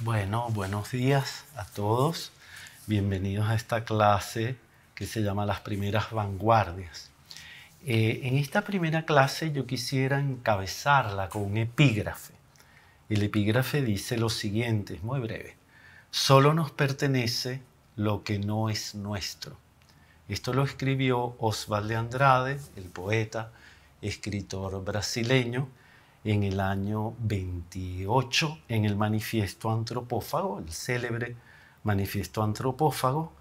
Bueno, buenos días a todos. Bienvenidos a esta clase que se llama Las Primeras Vanguardias. Eh, en esta primera clase yo quisiera encabezarla con un epígrafe. El epígrafe dice lo siguiente, es muy breve. Solo nos pertenece lo que no es nuestro. Esto lo escribió Osvaldo de Andrade, el poeta, escritor brasileño, en el año 28 en el manifiesto antropófago, el célebre manifiesto antropófago,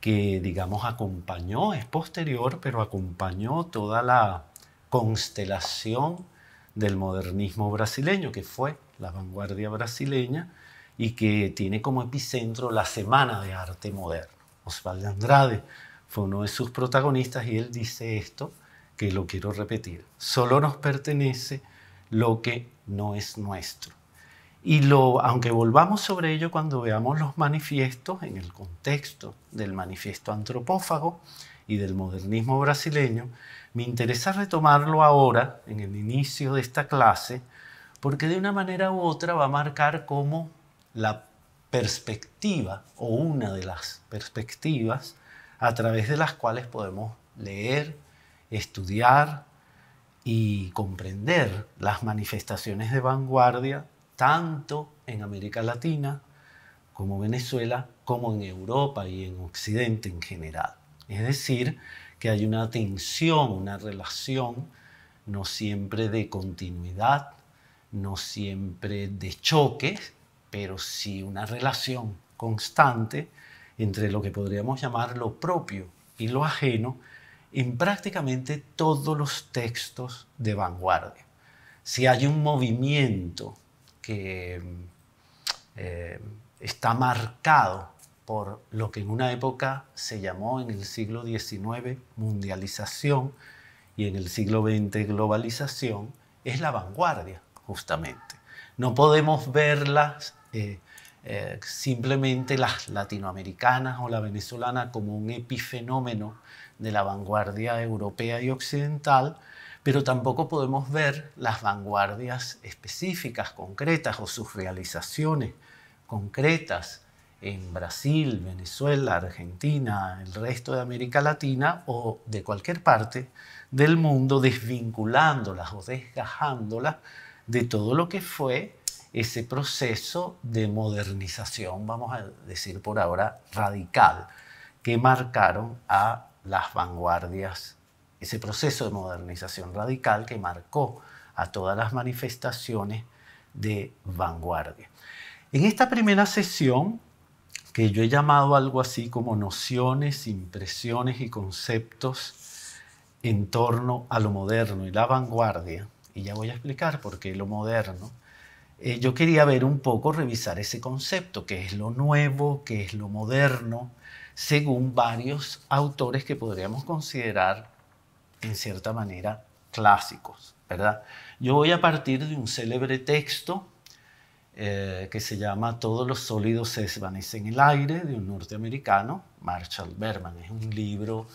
que digamos acompañó, es posterior, pero acompañó toda la constelación del modernismo brasileño, que fue la vanguardia brasileña y que tiene como epicentro la Semana de Arte Moderno. Osvaldo Andrade fue uno de sus protagonistas y él dice esto, que lo quiero repetir. Solo nos pertenece lo que no es nuestro. Y lo, aunque volvamos sobre ello cuando veamos los manifiestos en el contexto del manifiesto antropófago y del modernismo brasileño, me interesa retomarlo ahora, en el inicio de esta clase, porque de una manera u otra va a marcar como la perspectiva o una de las perspectivas a través de las cuales podemos leer, estudiar, y comprender las manifestaciones de vanguardia tanto en América Latina como Venezuela, como en Europa y en Occidente en general. Es decir, que hay una tensión, una relación no siempre de continuidad, no siempre de choques, pero sí una relación constante entre lo que podríamos llamar lo propio y lo ajeno, en prácticamente todos los textos de vanguardia. Si hay un movimiento que mm, eh, está marcado por lo que en una época se llamó en el siglo XIX mundialización y en el siglo XX globalización, es la vanguardia, justamente. No podemos verlas eh, eh, simplemente las latinoamericanas o la venezolana como un epifenómeno de la vanguardia europea y occidental, pero tampoco podemos ver las vanguardias específicas, concretas o sus realizaciones concretas en Brasil, Venezuela, Argentina, el resto de América Latina o de cualquier parte del mundo, desvinculándolas o desgajándolas de todo lo que fue ese proceso de modernización, vamos a decir por ahora, radical, que marcaron a las vanguardias, ese proceso de modernización radical que marcó a todas las manifestaciones de vanguardia. En esta primera sesión, que yo he llamado algo así como nociones, impresiones y conceptos en torno a lo moderno y la vanguardia, y ya voy a explicar por qué lo moderno, eh, yo quería ver un poco, revisar ese concepto, qué es lo nuevo, qué es lo moderno, según varios autores que podríamos considerar en cierta manera clásicos, ¿verdad? Yo voy a partir de un célebre texto eh, que se llama Todos los sólidos se desvanecen en el aire, de un norteamericano, Marshall Berman. Es un libro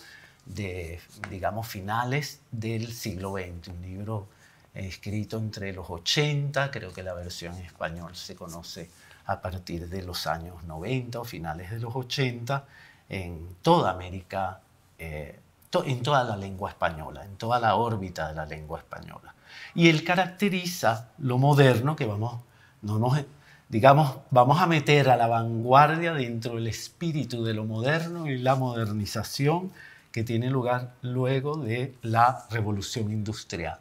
de, digamos, finales del siglo XX, un libro eh, escrito entre los 80, creo que la versión en español se conoce a partir de los años 90 o finales de los 80, en toda América, eh, en toda la lengua española, en toda la órbita de la lengua española. Y él caracteriza lo moderno que vamos, digamos, vamos a meter a la vanguardia dentro del espíritu de lo moderno y la modernización que tiene lugar luego de la revolución industrial.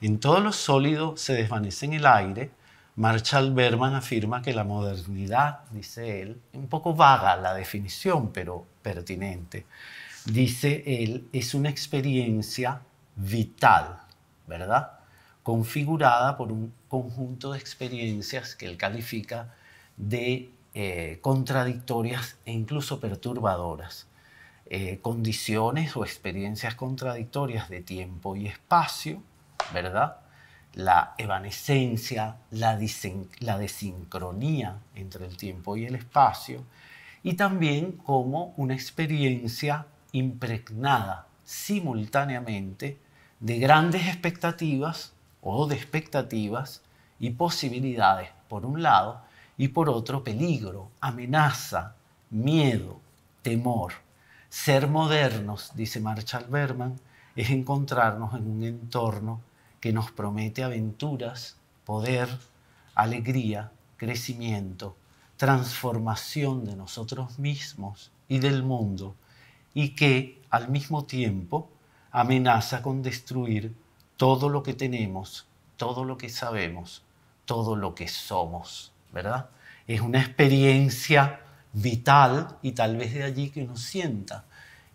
En todo lo sólido se desvanece en el aire, Marshall Berman afirma que la modernidad, dice él, un poco vaga la definición, pero pertinente, dice él, es una experiencia vital, ¿verdad? Configurada por un conjunto de experiencias que él califica de eh, contradictorias e incluso perturbadoras. Eh, condiciones o experiencias contradictorias de tiempo y espacio, ¿verdad? la evanescencia, la, desincronía entre el tiempo y el espacio, y también como una experiencia impregnada simultáneamente de grandes expectativas o de expectativas y posibilidades por un lado y por otro peligro, amenaza, miedo, temor. Ser modernos, dice Marshall Berman, es encontrarnos en un entorno que nos promete aventuras, poder, alegría, crecimiento, transformación de nosotros mismos y del mundo, y que al mismo tiempo amenaza con destruir todo lo que tenemos, todo lo que sabemos, todo lo que somos, ¿verdad? Es una experiencia vital y tal vez de allí que uno sienta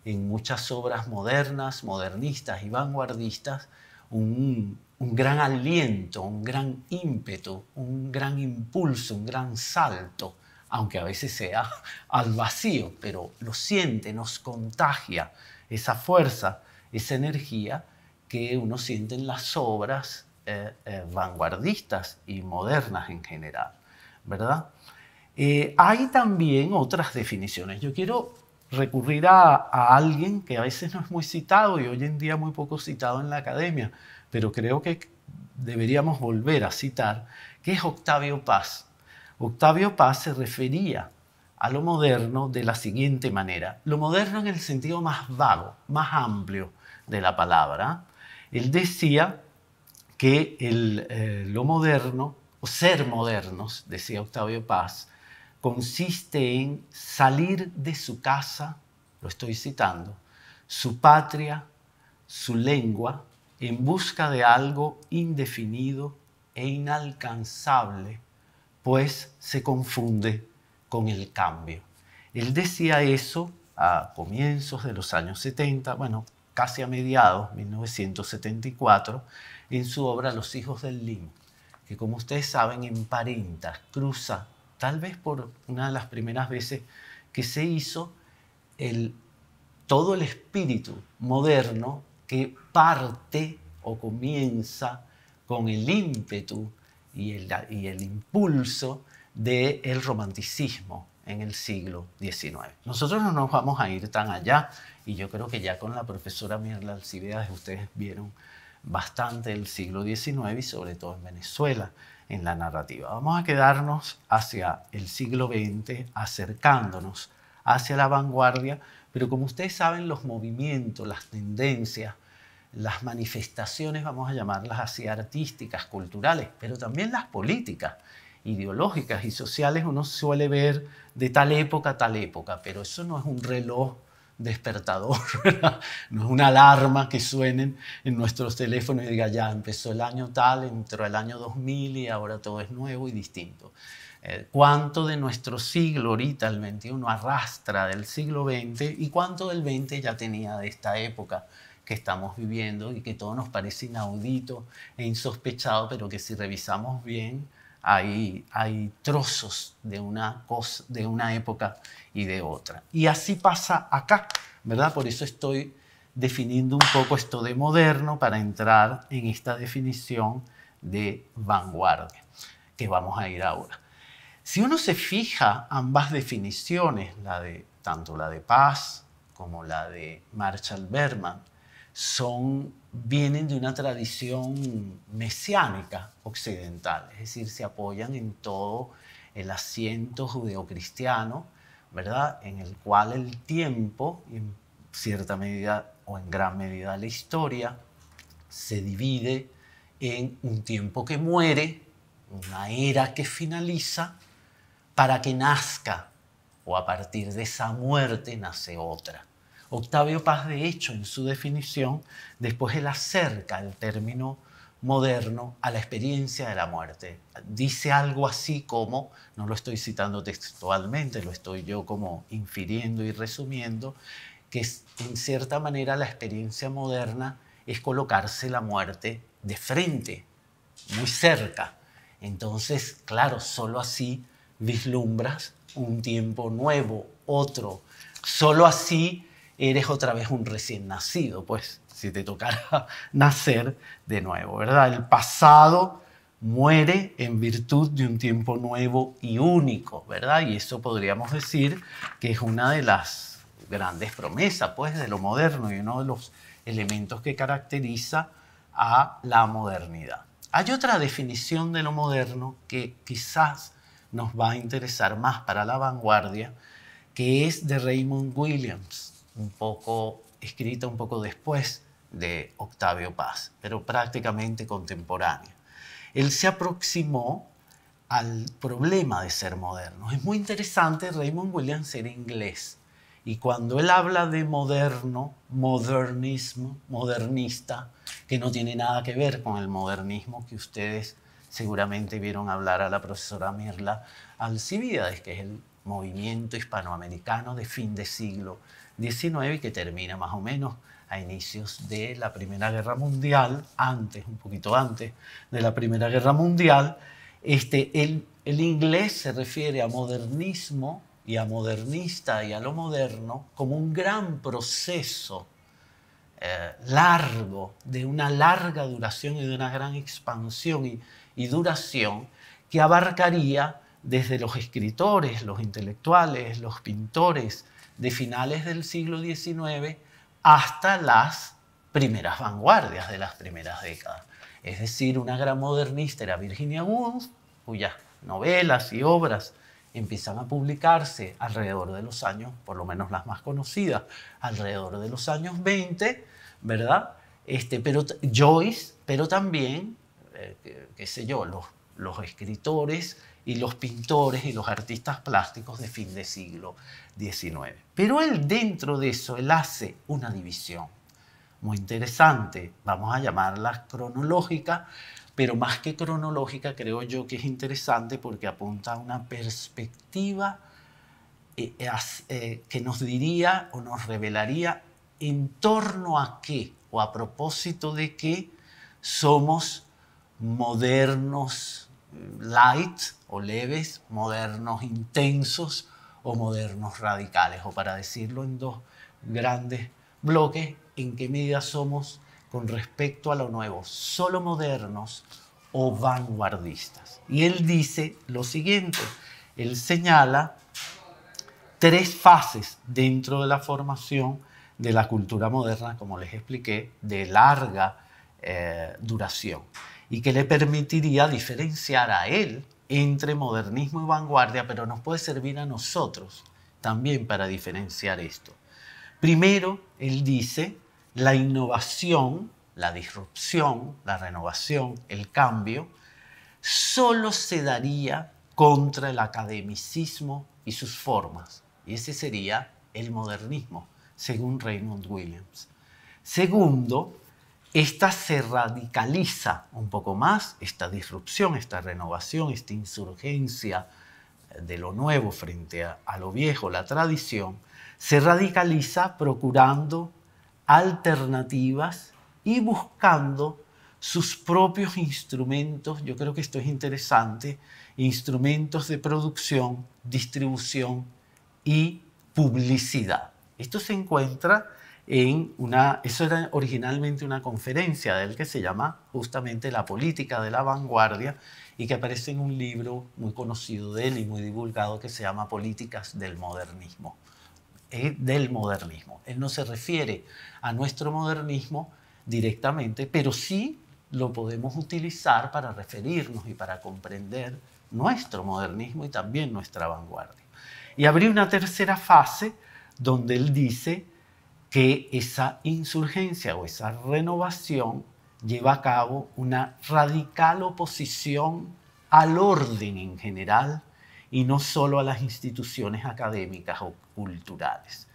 en muchas obras modernas, modernistas y vanguardistas, un, gran aliento, un gran ímpetu, un gran impulso, un gran salto, aunque a veces sea al vacío, pero lo siente, nos contagia esa fuerza, esa energía que uno siente en las obras eh, eh, vanguardistas y modernas en general, ¿verdad? Eh, hay también otras definiciones. Yo quiero recurrir a, alguien que a veces no es muy citado y hoy en día muy poco citado en la academia, pero creo que deberíamos volver a citar, que es Octavio Paz. Octavio Paz se refería a lo moderno de la siguiente manera. Lo moderno en el sentido más vago, más amplio de la palabra. Él decía que eh, lo moderno, o ser modernos, decía Octavio Paz, consiste en salir de su casa, lo estoy citando, su patria, su lengua, en busca de algo indefinido e inalcanzable, pues se confunde con el cambio. Él decía eso a comienzos de los años 70, bueno, casi a mediados, 1974, en su obra Los hijos del Limo, que como ustedes saben emparenta, cruza tal vez por una de las primeras veces que se hizo todo el espíritu moderno que parte o comienza con el ímpetu y el, impulso del romanticismo en el siglo XIX. Nosotros no nos vamos a ir tan allá y yo creo que ya con la profesora Mirla Alcibiades ustedes vieron bastante el siglo XIX y sobre todo en Venezuela en la narrativa. Vamos a quedarnos hacia el siglo XX, acercándonos hacia la vanguardia, pero como ustedes saben, los movimientos, las tendencias, las manifestaciones, vamos a llamarlas así, artísticas, culturales, pero también las políticas, ideológicas y sociales, uno suele ver de tal época a tal época, pero eso no es un reloj despertador, no es una alarma que suenen en nuestros teléfonos y diga, ya empezó el año tal, entró el año 2000 y ahora todo es nuevo y distinto. Eh, ¿Cuánto de nuestro siglo ahorita, el 21, arrastra del siglo XX y cuánto del 20 ya tenía de esta época? que estamos viviendo y que todo nos parece inaudito e insospechado, pero que si revisamos bien hay, hay trozos de una, cosa, de una época y de otra. Y así pasa acá, ¿verdad? Por eso estoy definiendo un poco esto de moderno para entrar en esta definición de vanguardia que vamos a ir ahora. Si uno se fija ambas definiciones, la de, tanto la de paz como la de Marshall Berman, son vienen de una tradición mesiánica occidental, es decir, se apoyan en todo el asiento judeocristiano, ¿verdad? En el cual el tiempo, en cierta medida o en gran medida la historia, se divide en un tiempo que muere, una era que finaliza, para que nazca, o a partir de esa muerte nace otra. Octavio Paz, de hecho, en su definición, después él acerca el término moderno a la experiencia de la muerte. Dice algo así como, no lo estoy citando textualmente, lo estoy yo como infiriendo y resumiendo, que en cierta manera la experiencia moderna es colocarse la muerte de frente, muy cerca. Entonces, claro, solo así vislumbras un tiempo nuevo, otro. Solo así eres otra vez un recién nacido, pues si te tocara nacer de nuevo, ¿verdad? El pasado muere en virtud de un tiempo nuevo y único, ¿verdad? Y eso podríamos decir que es una de las grandes promesas, pues, de lo moderno y uno de los elementos que caracteriza a la modernidad. Hay otra definición de lo moderno que quizás nos va a interesar más para la vanguardia, que es de Raymond Williams un poco escrita un poco después de Octavio Paz, pero prácticamente contemporánea. Él se aproximó al problema de ser moderno. Es muy interesante Raymond Williams ser inglés. Y cuando él habla de moderno, modernismo, modernista, que no tiene nada que ver con el modernismo que ustedes seguramente vieron hablar a la profesora Mirla Alcibiades, que es el movimiento hispanoamericano de fin de siglo y que termina más o menos a inicios de la Primera Guerra Mundial, antes, un poquito antes de la Primera Guerra Mundial. Este, el, inglés se refiere a modernismo y a modernista y a lo moderno como un gran proceso eh, largo, de una larga duración y de una gran expansión y duración que abarcaría desde los escritores, los intelectuales, los pintores, de finales del siglo XIX hasta las primeras vanguardias de las primeras décadas. Es decir, una gran modernista era Virginia Woolf, cuyas novelas y obras empiezan a publicarse alrededor de los años, por lo menos las más conocidas, alrededor de los años 20, ¿verdad? Este, pero Joyce, pero también, eh, qué sé yo, los escritores y los pintores y los artistas plásticos de fin de siglo XIX. Pero él dentro de eso, él hace una división muy interesante, vamos a llamarla cronológica, pero más que cronológica creo yo que es interesante porque apunta a una perspectiva eh, eh, que nos diría o nos revelaría en torno a qué o a propósito de qué somos modernos light o leves, modernos intensos o modernos radicales, o para decirlo en dos grandes bloques, en qué medida somos con respecto a lo nuevo, solo modernos o vanguardistas. Y él dice lo siguiente, él señala tres fases dentro de la formación de la cultura moderna, como les expliqué, de larga eh, duración y que le permitiría diferenciar a él entre modernismo y vanguardia, pero nos puede servir a nosotros también para diferenciar esto. Primero, él dice, la innovación, la disrupción, la renovación, el cambio, solo se daría contra el academicismo y sus formas. Y ese sería el modernismo, según Raymond Williams. Segundo, esta se radicaliza un poco más, esta disrupción, esta renovación, esta insurgencia de lo nuevo frente a, lo viejo, la tradición, se radicaliza procurando alternativas y buscando sus propios instrumentos, yo creo que esto es interesante, instrumentos de producción, distribución y publicidad. Esto se encuentra eso era originalmente una conferencia de él que se llama justamente La política de la vanguardia y que aparece en un libro muy conocido de él y muy divulgado que se llama Políticas del modernismo. Eh, del modernismo. Él no se refiere a nuestro modernismo directamente, pero sí lo podemos utilizar para referirnos y para comprender nuestro modernismo y también nuestra vanguardia. Y abrió una tercera fase donde él dice, que esa insurgencia o esa renovación lleva a cabo una radical oposición al orden en general y no solo a las instituciones académicas o culturales.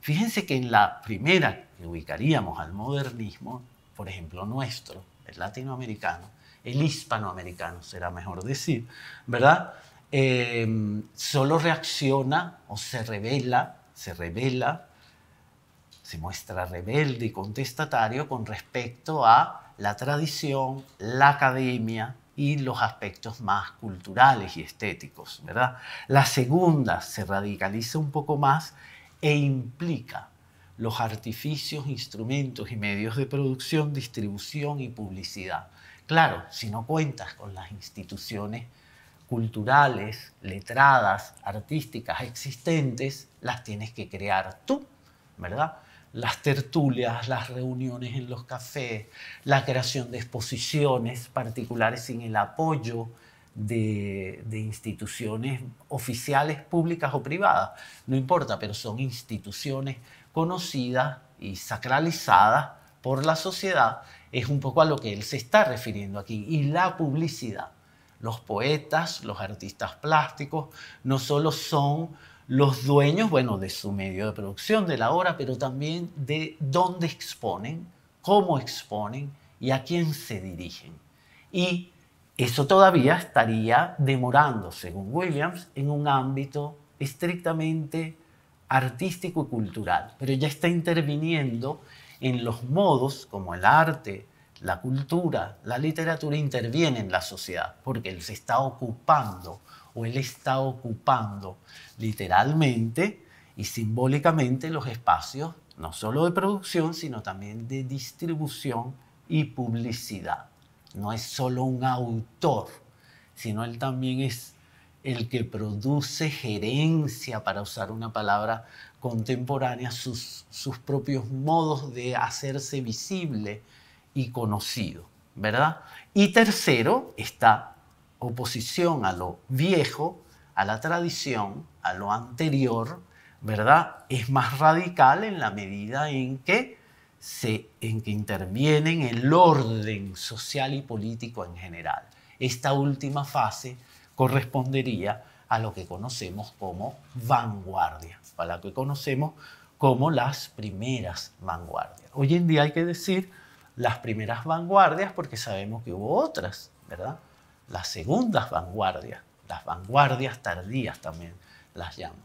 Fíjense que en la primera que ubicaríamos al modernismo, por ejemplo nuestro, el latinoamericano, el hispanoamericano será mejor decir, ¿verdad? Eh, solo reacciona o se revela, se revela se muestra rebelde y contestatario con respecto a la tradición, la academia y los aspectos más culturales y estéticos, ¿verdad? La segunda se radicaliza un poco más e implica los artificios, instrumentos y medios de producción, distribución y publicidad. Claro, si no cuentas con las instituciones culturales, letradas, artísticas existentes, las tienes que crear tú, ¿verdad? las tertulias, las reuniones en los cafés, la creación de exposiciones particulares sin el apoyo de, de, instituciones oficiales, públicas o privadas, no importa, pero son instituciones conocidas y sacralizadas por la sociedad, es un poco a lo que él se está refiriendo aquí, y la publicidad. Los poetas, los artistas plásticos, no solo son los dueños, bueno, de su medio de producción, de la obra, pero también de dónde exponen, cómo exponen y a quién se dirigen. Y eso todavía estaría demorando, según Williams, en un ámbito estrictamente artístico y cultural, pero ya está interviniendo en los modos como el arte, la cultura, la literatura intervienen en la sociedad, porque él se está ocupando él está ocupando literalmente y simbólicamente los espacios no solo de producción, sino también de distribución y publicidad. No es solo un autor, sino él también es el que produce gerencia, para usar una palabra contemporánea, sus, sus propios modos de hacerse visible y conocido, ¿verdad? Y tercero está oposición a lo viejo, a la tradición, a lo anterior, ¿verdad? Es más radical en la medida en que, se, en que interviene en el orden social y político en general. Esta última fase correspondería a lo que conocemos como vanguardia, a lo que conocemos como las primeras vanguardias. Hoy en día hay que decir las primeras vanguardias porque sabemos que hubo otras, ¿verdad? Las segundas vanguardias, las vanguardias tardías también las llamo,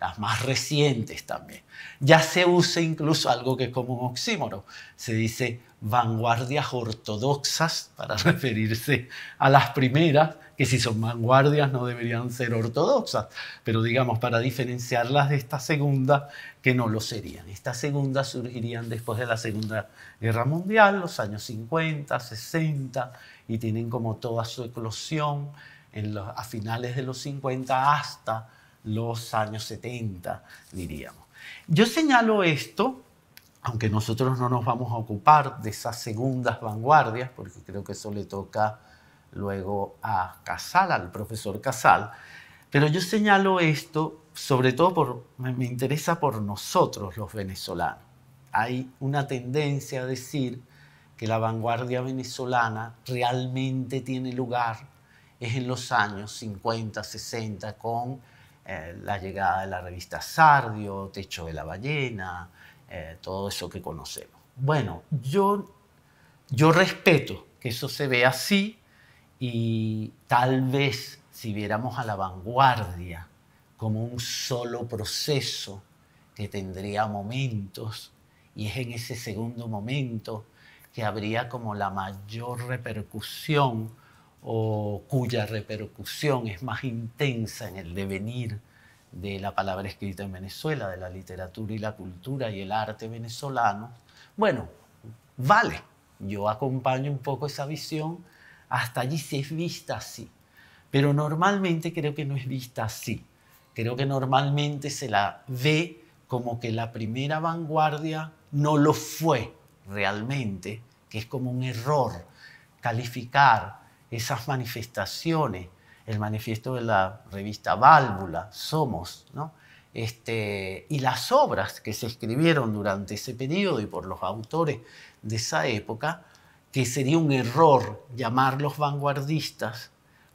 las más recientes también. Ya se usa incluso algo que es como un oxímoro, se dice vanguardias ortodoxas para referirse a las primeras, que si son vanguardias no deberían ser ortodoxas, pero digamos para diferenciarlas de esta segunda que no lo serían. Estas segundas surgirían después de la Segunda Guerra Mundial, los años 50, 60 y tienen como toda su eclosión en los, a finales de los 50 hasta los años 70, diríamos. Yo señalo esto, aunque nosotros no nos vamos a ocupar de esas segundas vanguardias, porque creo que eso le toca luego a Casal, al profesor Casal, pero yo señalo esto sobre todo por, me interesa por nosotros los venezolanos. Hay una tendencia a decir que la vanguardia venezolana realmente tiene lugar es en los años 50, 60, con eh, la llegada de la revista Sardio, Techo de la Ballena, eh, todo eso que conocemos. Bueno, yo, yo respeto que eso se vea así y tal vez si viéramos a la vanguardia como un solo proceso que tendría momentos y es en ese segundo momento que habría como la mayor repercusión o cuya repercusión es más intensa en el devenir de la palabra escrita en Venezuela, de la literatura y la cultura y el arte venezolano. Bueno, vale, yo acompaño un poco esa visión, hasta allí se es vista así, pero normalmente creo que no es vista así, creo que normalmente se la ve como que la primera vanguardia no lo fue realmente, que es como un error calificar esas manifestaciones, el manifiesto de la revista Válvula, Somos, ¿no? Este, y las obras que se escribieron durante ese periodo y por los autores de esa época, que sería un error llamarlos vanguardistas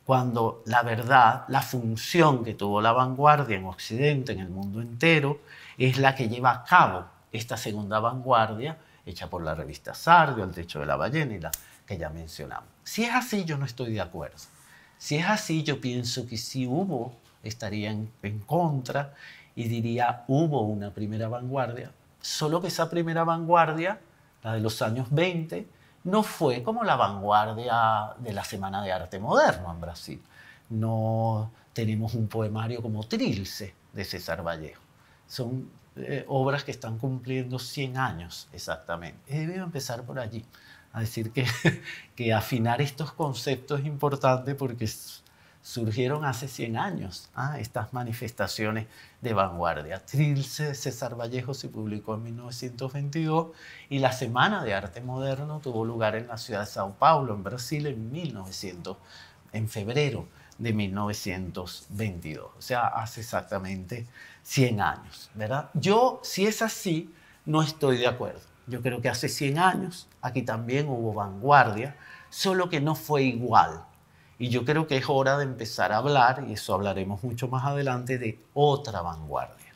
cuando la verdad, la función que tuvo la vanguardia en Occidente, en el mundo entero, es la que lleva a cabo esta segunda vanguardia, hecha por la revista Sardio, El Techo de la Ballena y la que ya mencionamos. Si es así, yo no estoy de acuerdo. Si es así, yo pienso que si hubo, estaría en, en contra y diría hubo una primera vanguardia, solo que esa primera vanguardia, la de los años 20, no fue como la vanguardia de la Semana de Arte Moderno en Brasil. No tenemos un poemario como Trilce de César Vallejo. Son eh, obras que están cumpliendo 100 años exactamente. He debido empezar por allí, a decir que, que afinar estos conceptos es importante porque surgieron hace 100 años ah, estas manifestaciones de vanguardia. Trilce de César Vallejo se publicó en 1922 y la Semana de Arte Moderno tuvo lugar en la ciudad de Sao Paulo, en Brasil, en, 1900, en febrero de 1922, o sea, hace exactamente 100 años, ¿verdad? Yo, si es así, no estoy de acuerdo. Yo creo que hace 100 años aquí también hubo vanguardia, solo que no fue igual. Y yo creo que es hora de empezar a hablar, y eso hablaremos mucho más adelante, de otra vanguardia,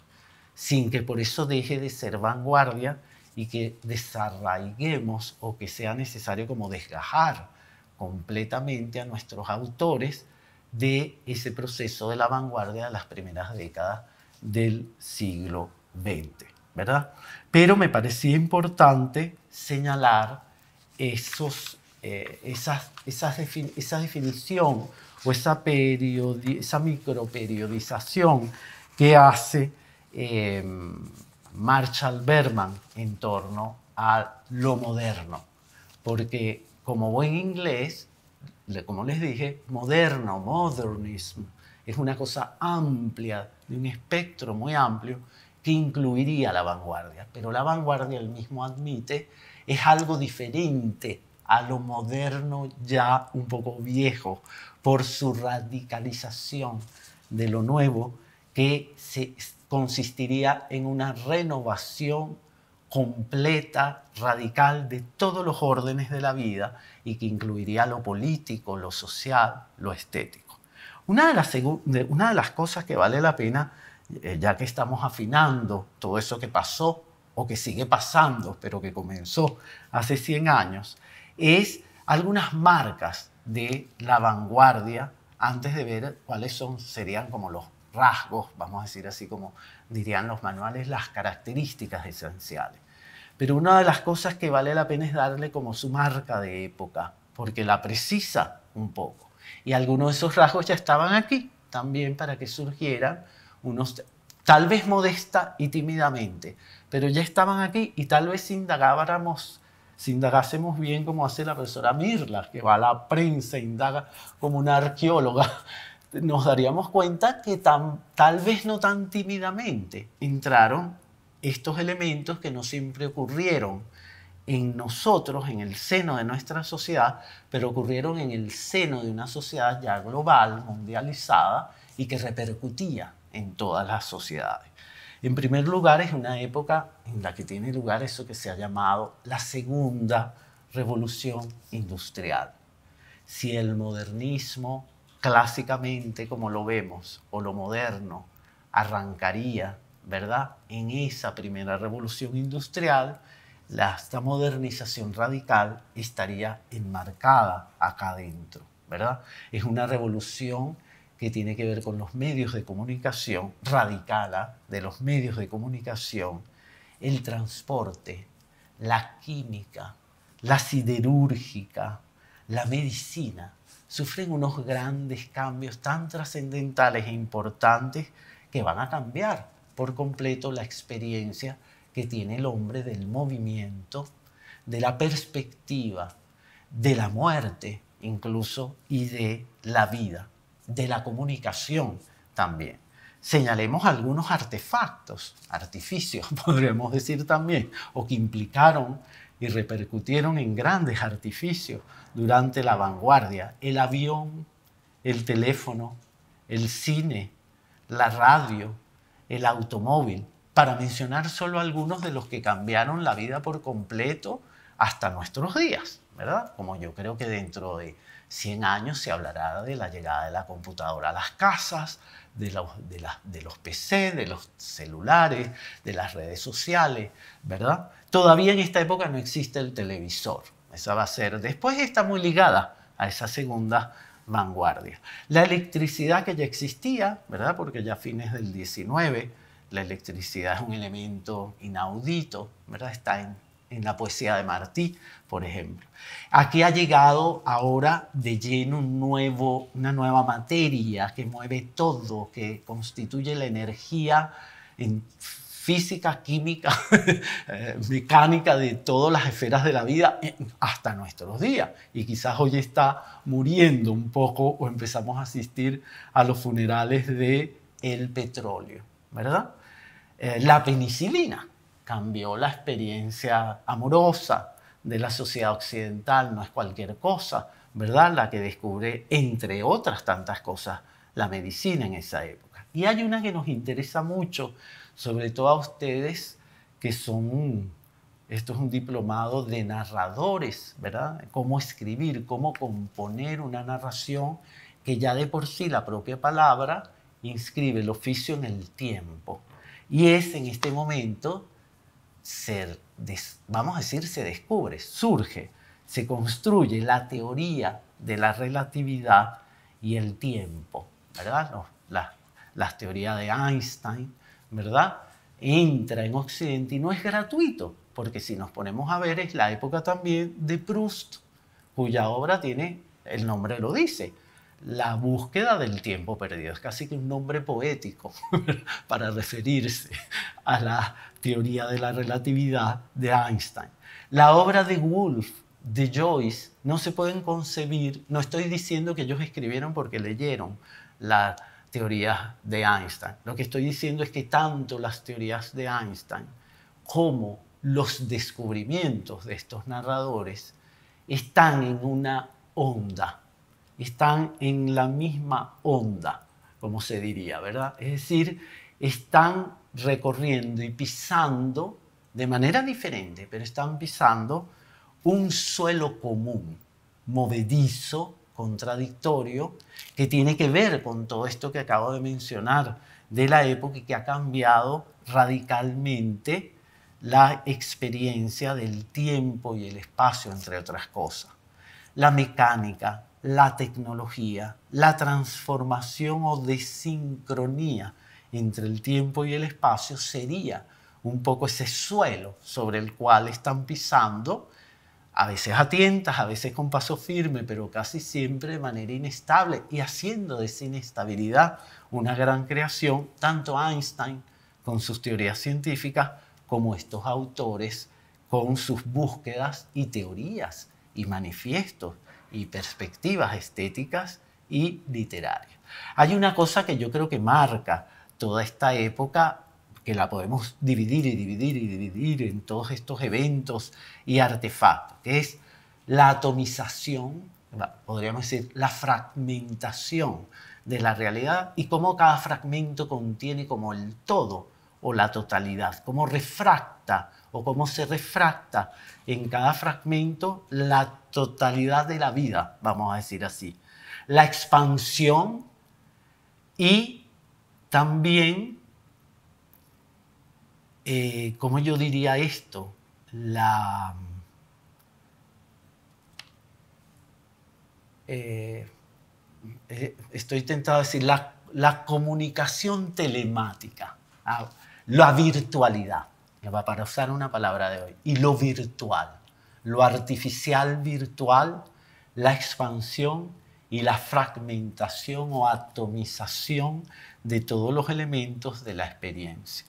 sin que por eso deje de ser vanguardia y que desarraiguemos o que sea necesario como desgajar completamente a nuestros autores de ese proceso de la vanguardia de las primeras décadas del siglo XX, ¿verdad? Pero me parecía importante señalar esos, eh, esas, esa definición o esa, esa microperiodización que hace em, Marshall Berman en torno a lo moderno. Porque como buen inglés, como les dije, moderno, modernismo, es una cosa amplia, de un espectro muy amplio, que incluiría la vanguardia. Pero la vanguardia, él mismo admite, es algo diferente a lo moderno ya un poco viejo, por su radicalización de lo nuevo, que se, consistiría en una renovación completa, radical de todos los órdenes de la vida y que incluiría lo político, lo social, lo estético. Una de las, cosas que vale la pena, eh, ya que estamos afinando todo eso que pasó o que sigue pasando, pero que comenzó hace 100 años, es algunas marcas de la vanguardia antes de ver cuáles son, serían como los rasgos, vamos a decir así como dirían los manuales, las características esenciales. Pero una de las cosas que vale la pena es darle como su marca de época, porque la precisa un poco. Y algunos de esos rasgos ya estaban aquí también para que surgieran unos, tal vez modesta y tímidamente, pero ya estaban aquí y tal vez si indagáramos, indagásemos bien como hace la profesora Mirla, que va a la prensa, indaga como una arqueóloga, nos daríamos cuenta que tal vez no tan tímidamente entraron estos elementos que no siempre ocurrieron en nosotros, en el seno de nuestra sociedad, pero ocurrieron en el seno de una sociedad ya global, mundializada y que repercutía en todas las sociedades. En primer lugar, es una época en la que tiene lugar eso que se ha llamado la segunda revolución industrial. Si el modernismo clásicamente como lo vemos o lo moderno arrancaría, ¿verdad? En esa primera revolución industrial, la, esta modernización radical estaría enmarcada acá adentro, ¿verdad? Es una revolución que tiene que ver con los medios de comunicación, radicala de los medios de comunicación, el transporte, la química, la siderúrgica, la medicina, sufren unos grandes cambios tan trascendentales e importantes que van a cambiar por completo la experiencia que tiene el hombre del movimiento, de la perspectiva, de la muerte incluso y de la vida, de la comunicación también. Señalemos algunos artefactos, artificios podríamos decir también, o que implicaron y repercutieron en grandes artificios durante la vanguardia. El avión, el teléfono, el cine, la radio, el automóvil, para mencionar solo algunos de los que cambiaron la vida por completo hasta nuestros días, ¿verdad? Como yo creo que dentro de 100 años se hablará de la llegada de la computadora a las casas, de los, PC, de los celulares, de las redes sociales, ¿verdad? Todavía en esta época no existe el televisor. Esa va a ser, después está muy ligada a esa segunda vanguardia. La electricidad que ya existía, ¿verdad? Porque ya a fines del 19 la electricidad es un elemento inaudito, ¿verdad? Está en, en, la poesía de Martí, por ejemplo. Aquí ha llegado ahora de lleno un nuevo, una nueva materia que mueve todo, que constituye la energía en física, química, eh, mecánica de todas las esferas de la vida eh, hasta nuestros días. Y quizás hoy está muriendo un poco o empezamos a asistir a los funerales de el petróleo, ¿verdad? Eh, la penicilina cambió la experiencia amorosa de la sociedad occidental, no es cualquier cosa, ¿verdad? La que descubre, entre otras tantas cosas, la medicina en esa época. Y hay una que nos interesa mucho, sobre todo a ustedes que son, esto es un diplomado de narradores, ¿verdad? Cómo escribir, cómo componer una narración que ya de por sí la propia palabra inscribe el oficio en el tiempo. Y es en este momento, vamos a decir, se descubre, surge, se construye la teoría de la relatividad y el tiempo, ¿verdad? las la teorías de Einstein, ¿verdad? Entra en Occidente y no es gratuito, porque si nos ponemos a ver es la época también de Proust, cuya obra tiene, el nombre lo dice, la búsqueda del tiempo perdido es casi que un nombre poético para referirse a la teoría de la relatividad de Einstein. La obra de Wolf, de Joyce, no se pueden concebir, no estoy diciendo que ellos escribieron porque leyeron la teoría de Einstein. Lo que estoy diciendo es que tanto las teorías de Einstein como los descubrimientos de estos narradores están en una onda están en la misma onda, como se diría, ¿verdad? Es decir, están recorriendo y pisando de manera diferente, pero están pisando un suelo común, movedizo, contradictorio, que tiene que ver con todo esto que acabo de mencionar de la época y que ha cambiado radicalmente la experiencia del tiempo y el espacio, entre otras cosas. La mecánica, la tecnología, la transformación o desincronía entre el tiempo y el espacio sería un poco ese suelo sobre el cual están pisando, a veces a tientas, a veces con paso firme, pero casi siempre de manera inestable y haciendo de esa inestabilidad una gran creación, tanto Einstein con sus teorías científicas como estos autores con sus búsquedas y teorías y manifiestos y perspectivas estéticas y literarias. Hay una cosa que yo creo que marca toda esta época que la podemos dividir y dividir y dividir en todos estos eventos y artefactos, que es la atomización, podríamos decir, la fragmentación de la realidad y cómo cada fragmento contiene como el todo o la totalidad, cómo refracta o cómo se refracta en cada fragmento la totalidad de la vida, vamos a decir así. La expansión y también, eh, ¿cómo yo diría esto? La... Eh, eh, estoy tentado a decir la comunicación telemática, ah, la virtualidad para usar una palabra de hoy, y lo virtual, lo artificial virtual, la expansión y la fragmentación o atomización de todos los elementos de la experiencia.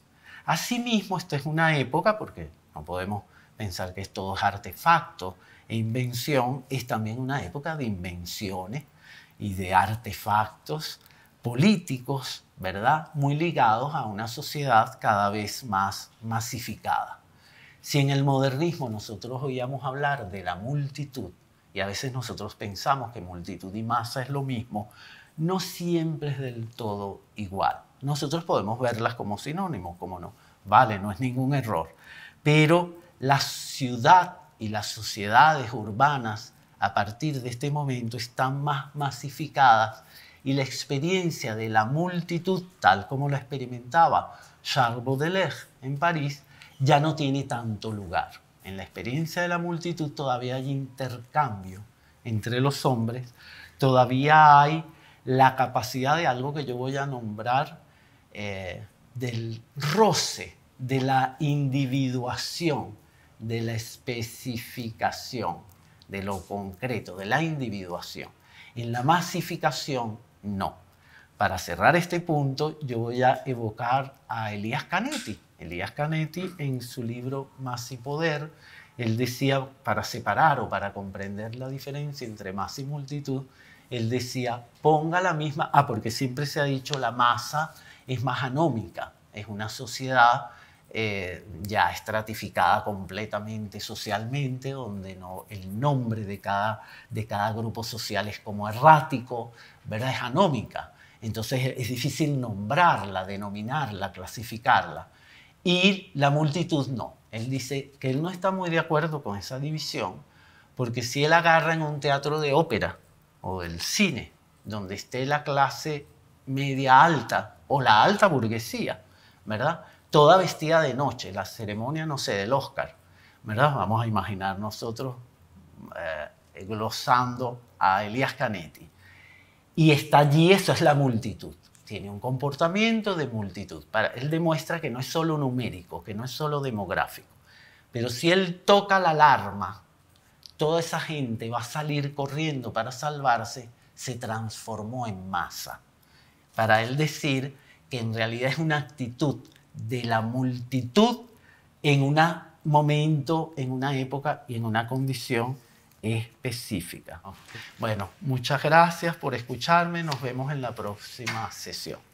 Asimismo, esto es una época, porque no podemos pensar que es todo artefacto e invención, es también una época de invenciones y de artefactos políticos, ¿verdad? Muy ligados a una sociedad cada vez más masificada. Si en el modernismo nosotros oíamos hablar de la multitud, y a veces nosotros pensamos que multitud y masa es lo mismo, no siempre es del todo igual. Nosotros podemos verlas como sinónimos, como no. Vale, no es ningún error. Pero la ciudad y las sociedades urbanas a partir de este momento están más masificadas y la experiencia de la multitud, tal como la experimentaba Charles Baudelaire en París, ya no tiene tanto lugar. En la experiencia de la multitud todavía hay intercambio entre los hombres, todavía hay la capacidad de algo que yo voy a nombrar eh, del roce, de la individuación, de la especificación, de lo concreto, de la individuación. En la masificación no. Para cerrar este punto, yo voy a evocar a Elías Canetti. Elías Canetti, en su libro Más y Poder, él decía, para separar o para comprender la diferencia entre masa y multitud, él decía, ponga la misma, ah, porque siempre se ha dicho la masa es más anómica, es una sociedad eh, ya estratificada completamente socialmente, donde no, el nombre de cada grupo social es como errático, ¿verdad? Es anómica. Entonces es difícil nombrarla, denominarla, clasificarla. Y la multitud no. Él dice que él no está muy de acuerdo con esa división, porque si él agarra en un teatro de ópera o del cine, donde esté la clase media alta o la alta burguesía, ¿verdad? Toda vestida de noche, la ceremonia, no sé, del Oscar, ¿verdad? Vamos a imaginar nosotros eh, glosando a Elías Canetti. Y está allí, eso es la multitud. Tiene un comportamiento de multitud. Para, él demuestra que no es solo numérico, que no es solo demográfico. Pero si él toca la alarma, toda esa gente va a salir corriendo para salvarse, se transformó en masa. Para él decir que en realidad es una actitud de la multitud en un momento, en una época y en una condición específica. Bueno, muchas gracias por escucharme. Nos vemos en la próxima sesión.